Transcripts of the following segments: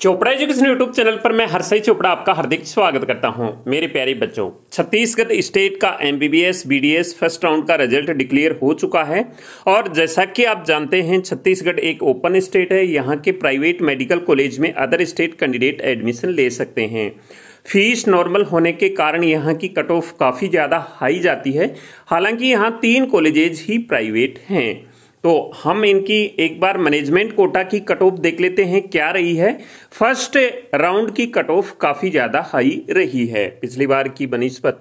Chopra education YouTube channel पर मैं हरसई चोपड़ा आपका हार्दिक स्वागत करता हूं मेरे प्यारे बच्चों छत्तीसगढ़ स्टेट का एमबीबीएस बीडीएस फर्स्ट राउंड का रिजल्ट डिक्लेयर हो चुका है और जैसा कि आप जानते हैं छत्तीसगढ़ एक ओपन स्टेट है यहां के प्राइवेट मेडिकल कॉलेज में अदर स्टेट कैंडिडेट एडमिशन ले सकते हैं फीस नॉर्मल होने के कारण यहाँ की कट ऑफ काफ़ी ज़्यादा हाई जाती है हालांकि यहाँ तीन कॉलेजेज ही प्राइवेट हैं तो हम इनकी एक बार मैनेजमेंट कोटा की कट ऑफ देख लेते हैं क्या रही है फर्स्ट राउंड की कट ऑफ काफ़ी ज़्यादा हाई रही है पिछली बार की बनिस्पत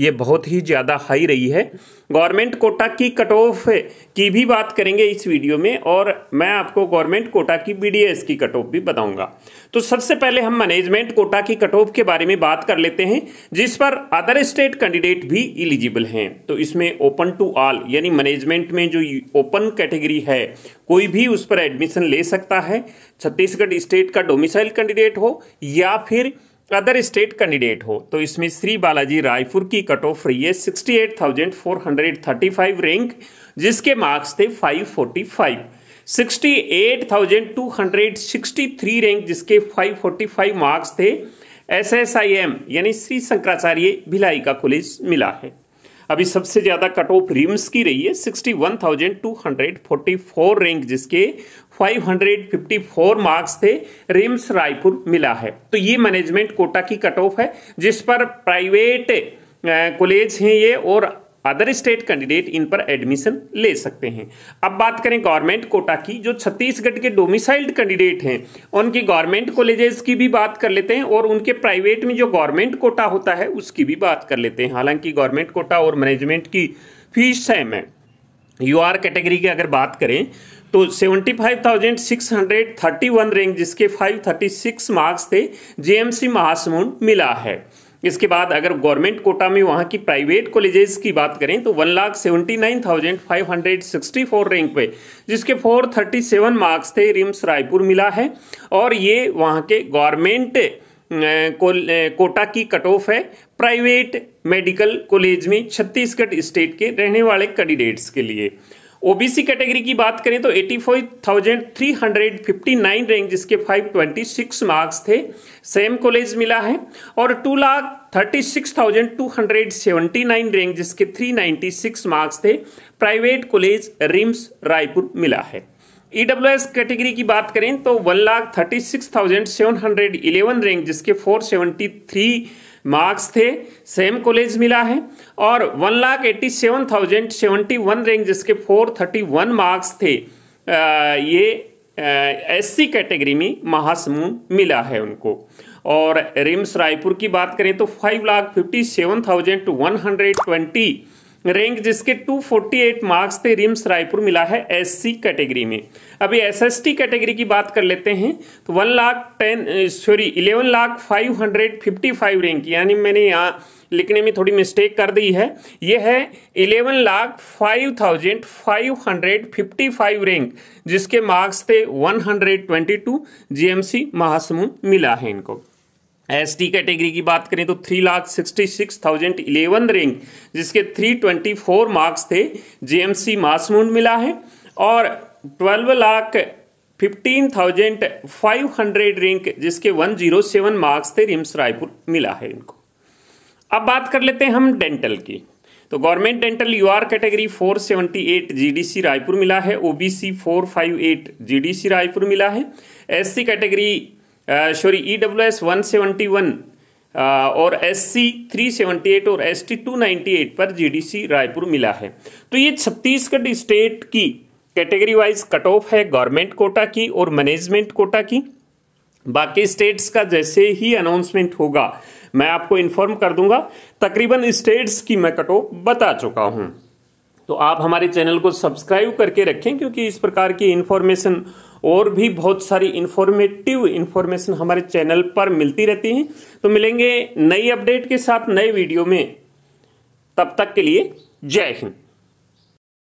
ये बहुत ही ज़्यादा हाई रही है गवर्नमेंट कोटा की कट ऑफ की भी बात करेंगे इस वीडियो में और मैं आपको गवर्नमेंट कोटा की बीडीएस की कट ऑफ भी बताऊंगा तो सबसे पहले हम मैनेजमेंट कोटा की कट ऑफ के बारे में बात कर लेते हैं जिस पर अदर स्टेट कैंडिडेट भी इलिजिबल हैं तो इसमें ओपन टू ऑल यानी मैनेजमेंट में जो ओपन कैटेगरी है कोई भी उस पर एडमिशन ले सकता है छत्तीसगढ़ स्टेट का डोमिसाइल कैंडिडेट हो या फिर अदर स्टेट कैंडिडेट हो तो इसमें श्री बालाजी रायपुर की कट ऑफ रही है sixty eight thousand four hundred thirty five rank जिसके मार्क्स थे five five forty sixty eight thousand two hundred sixty three rank जिसके फाइव फोर्टी फाइव मार्क्स थे एस एस आई एम यानी श्री शंकराचार्य भिलाई का कॉलेज मिला है अभी सबसे ज़्यादा कट ऑफ रिम्स की रही है 61,244 रैंक जिसके 554 मार्क्स थे रिम्स रायपुर मिला है तो ये मैनेजमेंट कोटा की कट ऑफ है जिस पर प्राइवेट कॉलेज हैं ये और अदर स्टेट कैंडिडेट इन पर एडमिशन ले सकते हैं अब बात करें गवर्नमेंट कोटा की जो छत्तीसगढ़ के डोमिसाइल्ड कैंडिडेट हैं उनकी गवर्नमेंट कॉलेजेस की भी बात कर लेते हैं और उनके प्राइवेट में जो गवर्नमेंट कोटा होता है उसकी भी बात कर लेते हैं हालांकि गवर्नमेंट कोटा और मैनेजमेंट की फीस सेम है यू आर कैटेगरी की अगर बात करें तो 75,631 रैंक जिसके 536 मार्क्स थे जेएमसी महासमुंड मिला है इसके बाद अगर गवर्नमेंट कोटा में वहाँ की प्राइवेट कॉलेजेस की बात करें तो one lakh seventy nine thousand five hundred sixty four rank पे जिसके फोर थर्टी सेवन मार्क्स थे रिम्स रायपुर मिला है और ये वहाँ के गवर्नमेंट कोटा की कट ऑफ है प्राइवेट मेडिकल कॉलेज में छत्तीसगढ़ स्टेट के रहने वाले कैंडिडेट्स के लिए ओबीसी कैटेगरी की बात करें तो eighty four thousand three 84,359 rank जिसके 526 मार्क्स थे सेम कॉलेज मिला है और two lakh thirty six thousand two hundred seventy nine rank जिसके थ्री नाइन्टी सिक्स मार्क्स थे प्राइवेट कॉलेज रिम्स रायपुर मिला है ईडब्ल्यूएस e कैटेगरी की बात करें तो one lakh thirty six thousand seven hundred eleven rank जिसके फोर सेवेंटी थ्री मार्क्स थे सेम कॉलेज मिला है और one lakh eighty seven thousand seventy one rank जिसके फोर थर्टी वन मार्क्स थे आ, ये एससी कैटेगरी में महासमूह मिला है उनको और रिम्स रायपुर की बात करें तो five lakh fifty seven thousand one hundred twenty rank जिसके 248 मार्क्स थे रिम्स रायपुर मिला है एससी कैटेगरी में अभी एसएसटी कैटेगरी की बात कर लेते हैं तो one lakh ten sorry eleven lakh five hundred fifty five rank यानी मैंने यहाँ लिखने में थोड़ी मिस्टेक कर दी है यह है eleven lakh five thousand five hundred fifty five rank जिसके मार्क्स थे one hundred twenty two GMC Mahasamund मिला है इनको एस टी कैटेगरी की बात करें तो three lakh sixty six thousand eleven rank जिसके थ्री ट्वेंटी फोर मार्क्स थे जेएमसी मासनून मिला है और twelve lakh fifteen thousand five hundred rank जिसके वन जीरो सेवन मार्क्स थे रिम्स रायपुर मिला है इनको अब बात कर लेते हैं हम डेंटल की तो government dental U R category 478 GDC Raipur मिला है ओबीसी 458 जीडीसी रायपुर मिला है SC category sorry E W S one seventy one और S C three seventy eight और S T two ninety eight पर जी डी सी रायपुर मिला है तो ये छत्तीसगढ़ स्टेट की कैटेगरी वाइज कट ऑफ है गवर्नमेंट कोटा की और मैनेजमेंट कोटा की बाकी स्टेट्स का जैसे ही अनाउंसमेंट होगा मैं आपको इन्फॉर्म कर दूंगा तकरीबन स्टेट्स की मैं कट ऑफ बता चुका हूँ तो आप हमारे चैनल को सब्सक्राइब करके रखें क्योंकि इस प्रकार की इन्फॉर्मेशन और भी बहुत सारी इन्फॉर्मेटिव इन्फॉर्मेशन हमारे चैनल पर मिलती रहती है तो मिलेंगे नई अपडेट के साथ नए वीडियो में तब तक के लिए जय हिंद